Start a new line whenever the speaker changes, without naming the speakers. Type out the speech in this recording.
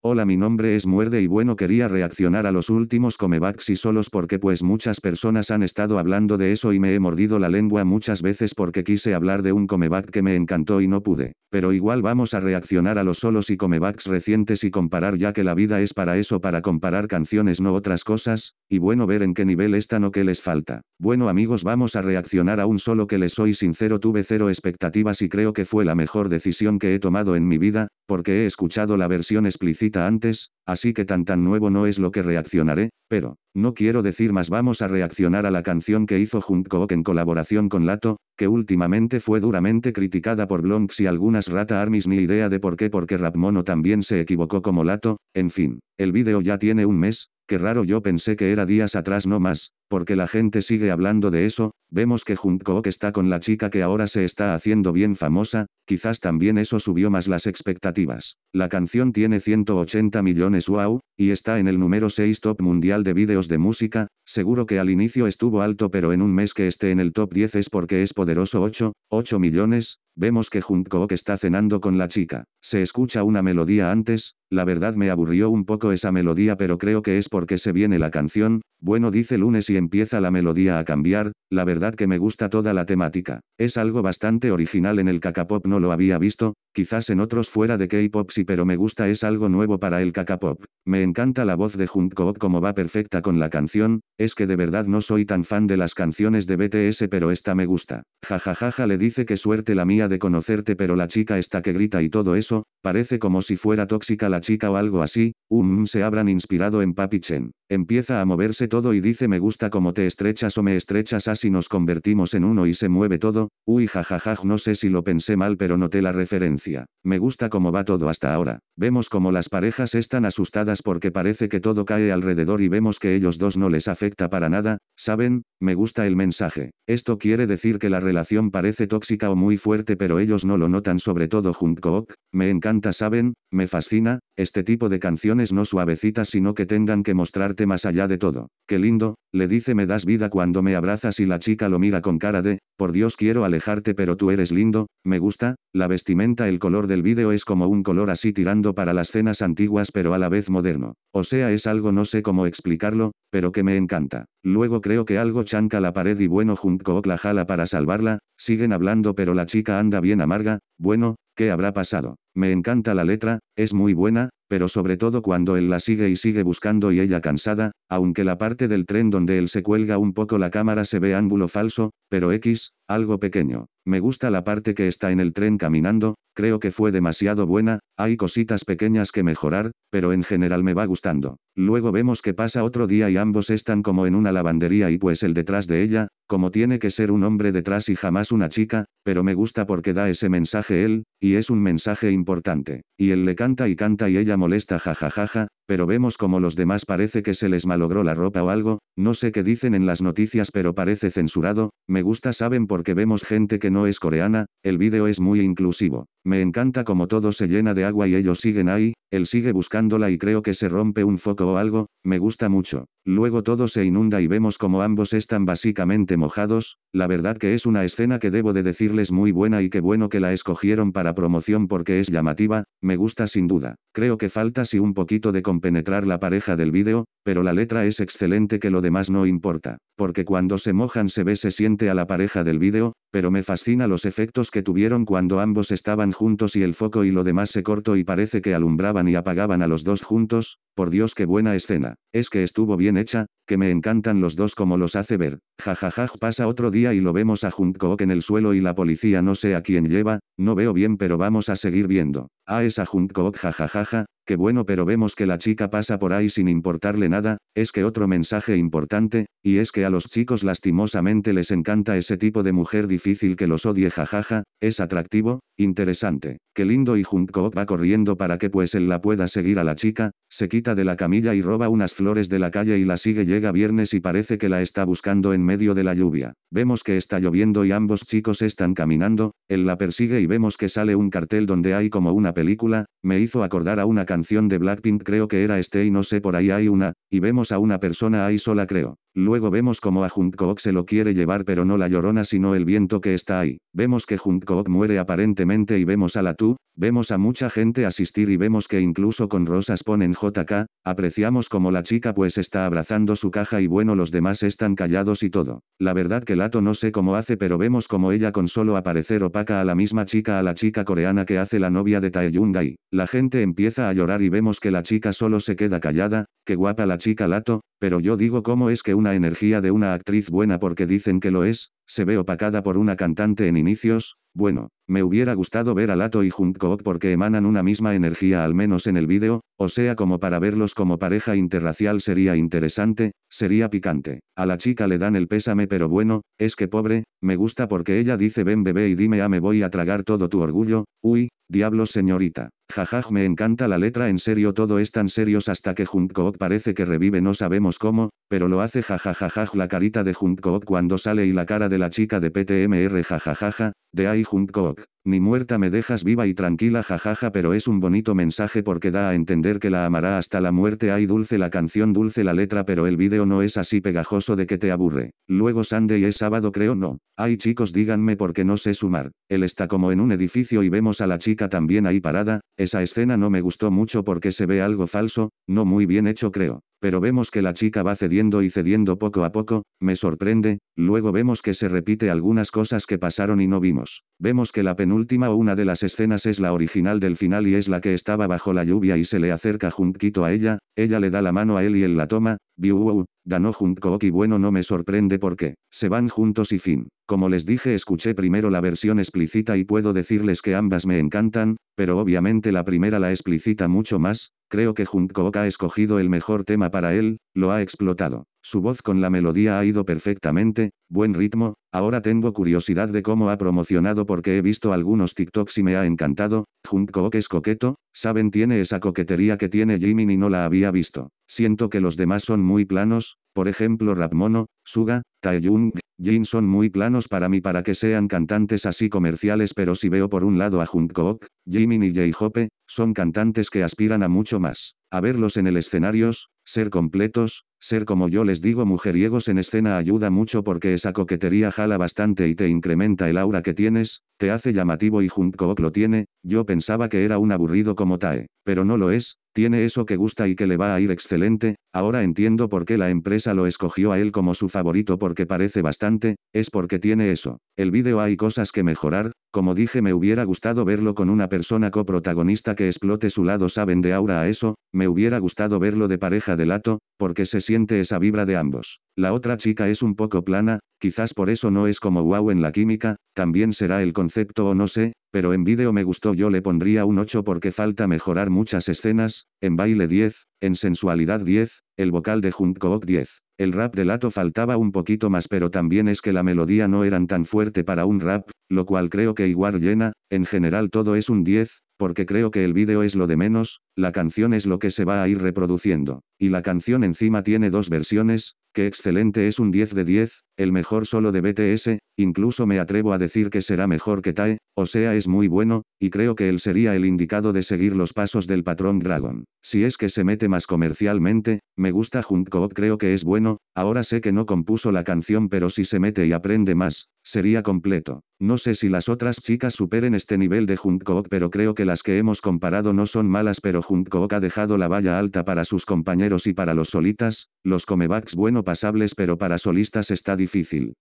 Hola mi nombre es Muerde y bueno quería reaccionar a los últimos comebacks y solos porque pues muchas personas han estado hablando de eso y me he mordido la lengua muchas veces porque quise hablar de un comeback que me encantó y no pude. Pero igual vamos a reaccionar a los solos y comebacks recientes y comparar ya que la vida es para eso para comparar canciones no otras cosas, y bueno ver en qué nivel están o qué les falta. Bueno amigos vamos a reaccionar a un solo que les soy sincero tuve cero expectativas y creo que fue la mejor decisión que he tomado en mi vida, porque he escuchado la versión explícita antes, así que tan tan nuevo no es lo que reaccionaré, pero, no quiero decir más vamos a reaccionar a la canción que hizo Jungkook en colaboración con Lato, que últimamente fue duramente criticada por Blonks y algunas Rata Armies ni idea de por qué porque Rapmono también se equivocó como Lato, en fin, el video ya tiene un mes, Qué raro yo pensé que era días atrás no más, porque la gente sigue hablando de eso, vemos que Jungkook está con la chica que ahora se está haciendo bien famosa, quizás también eso subió más las expectativas. La canción tiene 180 millones wow, y está en el número 6 top mundial de videos de música, seguro que al inicio estuvo alto pero en un mes que esté en el top 10 es porque es poderoso 8, 8 millones, vemos que Jungkook está cenando con la chica, se escucha una melodía antes, la verdad me aburrió un poco esa melodía pero creo que es porque se viene la canción, bueno dice lunes y empieza la melodía a cambiar, la verdad que me gusta toda la temática. Es algo bastante original en el pop no lo había visto, quizás en otros fuera de K-Pop sí pero me gusta es algo nuevo para el pop Me encanta la voz de Jungkook como va perfecta con la canción, es que de verdad no soy tan fan de las canciones de BTS pero esta me gusta. Jajajaja le dice que suerte la mía de conocerte pero la chica está que grita y todo eso, parece como si fuera tóxica la chica o algo así, un se habrán inspirado en Papi Chen. Empieza a moverse todo y dice me gusta como te estrechas o me estrechas así nos convertimos en uno y se mueve todo, uy jajajaj no sé si lo pensé mal pero noté la referencia, me gusta cómo va todo hasta ahora, vemos como las parejas están asustadas porque parece que todo cae alrededor y vemos que ellos dos no les afecta para nada, saben, me gusta el mensaje, esto quiere decir que la relación parece tóxica o muy fuerte pero ellos no lo notan sobre todo Jungkook, me encanta saben, me fascina, este tipo de canciones no suavecitas sino que tengan que mostrarte más allá de todo. Qué lindo, le dice me das vida cuando me abrazas y la chica lo mira con cara de, por Dios quiero alejarte pero tú eres lindo, me gusta, la vestimenta el color del vídeo es como un color así tirando para las cenas antiguas pero a la vez moderno. O sea es algo no sé cómo explicarlo, pero que me encanta. Luego creo que algo chanca la pared y bueno junto la jala para salvarla, siguen hablando pero la chica anda bien amarga, bueno, ¿qué habrá pasado? Me encanta la letra, es muy buena, pero sobre todo cuando él la sigue y sigue buscando y ella cansada, aunque la parte del tren donde él se cuelga un poco la cámara se ve ángulo falso, pero X, algo pequeño. Me gusta la parte que está en el tren caminando, creo que fue demasiado buena, hay cositas pequeñas que mejorar, pero en general me va gustando. Luego vemos que pasa otro día y ambos están como en una lavandería y pues el detrás de ella, como tiene que ser un hombre detrás y jamás una chica, pero me gusta porque da ese mensaje él, y es un mensaje importante. Y él le canta y canta y ella molesta jajajaja, pero vemos como los demás parece que se les malogró la ropa o algo, no sé qué dicen en las noticias pero parece censurado, me gusta saben porque vemos gente que no es coreana, el vídeo es muy inclusivo, me encanta como todo se llena de agua y ellos siguen ahí, él sigue buscándola y creo que se rompe un foco o algo, me gusta mucho. Luego todo se inunda y vemos como ambos están básicamente mojados, la verdad que es una escena que debo de decirles muy buena y qué bueno que la escogieron para promoción porque es llamativa, me gusta sin duda. Creo que falta si un poquito de compenetrar la pareja del vídeo, pero la letra es excelente que lo demás no importa, porque cuando se mojan se ve se siente a la pareja del vídeo, pero me fascina los efectos que tuvieron cuando ambos estaban juntos y el foco y lo demás se cortó y parece que alumbraba y apagaban a los dos juntos, por Dios qué buena escena. Es que estuvo bien hecha, que me encantan los dos como los hace ver. Jajajaj pasa otro día y lo vemos a Jungkook en el suelo y la policía no sé a quién lleva, no veo bien pero vamos a seguir viendo. Ah esa a Jungkook jajajaja, que bueno pero vemos que la chica pasa por ahí sin importarle nada, es que otro mensaje importante, y es que a los chicos lastimosamente les encanta ese tipo de mujer difícil que los odie jajaja, es atractivo, interesante, qué lindo y Jungkook va corriendo para que pues él la pueda seguir a la chica, se quita de la camilla y roba unas flores de la calle y la sigue llega viernes y parece que la está buscando en medio de la lluvia. Vemos que está lloviendo y ambos chicos están caminando, él la persigue y vemos que sale un cartel donde hay como una película, me hizo acordar a una canción de Blackpink creo que era este y no sé por ahí hay una, y vemos a una persona ahí sola creo. Luego vemos como a Jungkook se lo quiere llevar pero no la llorona sino el viento que está ahí. Vemos que Jungkook muere aparentemente y vemos a la Tu, vemos a mucha gente asistir y vemos que incluso con rosas ponen JK apreciamos como la chica pues está abrazando su caja y bueno los demás están callados y todo. La verdad que Lato no sé cómo hace pero vemos como ella con solo aparecer opaca a la misma chica a la chica coreana que hace la novia de Taeyung y la gente empieza a llorar y vemos que la chica solo se queda callada, que guapa la chica Lato, pero yo digo cómo es que una energía de una actriz buena porque dicen que lo es, se ve opacada por una cantante en inicios, bueno, me hubiera gustado ver a Lato y Jungkook porque emanan una misma energía al menos en el vídeo, o sea como para verlos como pareja interracial sería interesante, sería picante. A la chica le dan el pésame pero bueno, es que pobre, me gusta porque ella dice ven bebé y dime a ah, me voy a tragar todo tu orgullo, uy, Diablos señorita. Jajaj me encanta la letra en serio todo es tan serios hasta que Jungkook parece que revive no sabemos cómo, pero lo hace jajajajaj la carita de Jungkook cuando sale y la cara de la chica de PTMR jajajaja, de ahí Jungkook, ni muerta me dejas viva y tranquila jajaja pero es un bonito mensaje porque da a entender que la amará hasta la muerte ay dulce la canción dulce la letra pero el vídeo no es así pegajoso de que te aburre, luego Sunday es sábado creo no, ay chicos díganme porque no sé sumar, él está como en un edificio y vemos a la chica también ahí parada, esa escena no me gustó mucho porque se ve algo falso, no muy bien hecho creo, pero vemos que la chica va cediendo y cediendo poco a poco, me sorprende, luego vemos que se repite algunas cosas que pasaron y no vimos. Vemos que la penúltima o una de las escenas es la original del final y es la que estaba bajo la lluvia y se le acerca junquito a ella, ella le da la mano a él y él la toma, biu ganó y bueno no me sorprende porque, se van juntos y fin. Como les dije escuché primero la versión explícita y puedo decirles que ambas me encantan, pero obviamente la primera la explicita mucho más, creo que Junkook ha escogido el mejor tema para él, lo ha explotado. Su voz con la melodía ha ido perfectamente, buen ritmo, ahora tengo curiosidad de cómo ha promocionado porque he visto algunos TikToks y me ha encantado, Jungkook es coqueto, saben tiene esa coquetería que tiene Jimin y no la había visto. Siento que los demás son muy planos, por ejemplo Rapmono, Suga, Jung, Jin son muy planos para mí para que sean cantantes así comerciales pero si veo por un lado a Jungkook, Jimin y J-Hope, son cantantes que aspiran a mucho más. A verlos en el escenario, ser completos, ser como yo les digo mujeriegos en escena ayuda mucho porque esa coquetería jala bastante y te incrementa el aura que tienes, te hace llamativo y Jungkook lo tiene, yo pensaba que era un aburrido como Tae, pero no lo es, tiene eso que gusta y que le va a ir excelente, ahora entiendo por qué la empresa lo escogió a él como su favorito porque parece bastante, es porque tiene eso. El vídeo hay cosas que mejorar, como dije me hubiera gustado verlo con una persona coprotagonista que explote su lado saben de aura a eso, me hubiera gustado verlo de pareja de lato, porque se siente esa vibra de ambos. La otra chica es un poco plana, quizás por eso no es como wow en la química, también será el concepto o no sé, pero en vídeo me gustó yo le pondría un 8 porque falta mejorar muchas escenas, en baile 10, en sensualidad 10, el vocal de Jungkook 10. El rap de Lato faltaba un poquito más pero también es que la melodía no eran tan fuerte para un rap, lo cual creo que igual llena, en general todo es un 10, porque creo que el vídeo es lo de menos, la canción es lo que se va a ir reproduciendo. Y la canción encima tiene dos versiones, excelente es un 10 de 10, el mejor solo de BTS, incluso me atrevo a decir que será mejor que TAE, o sea es muy bueno, y creo que él sería el indicado de seguir los pasos del patrón Dragon. Si es que se mete más comercialmente, me gusta Jungkook creo que es bueno, ahora sé que no compuso la canción pero si se mete y aprende más, sería completo. No sé si las otras chicas superen este nivel de Jungkook pero creo que las que hemos comparado no son malas pero Jungkook ha dejado la valla alta para sus compañeros y para los solitas, los comebacks bueno pasables pero para solistas está difícil.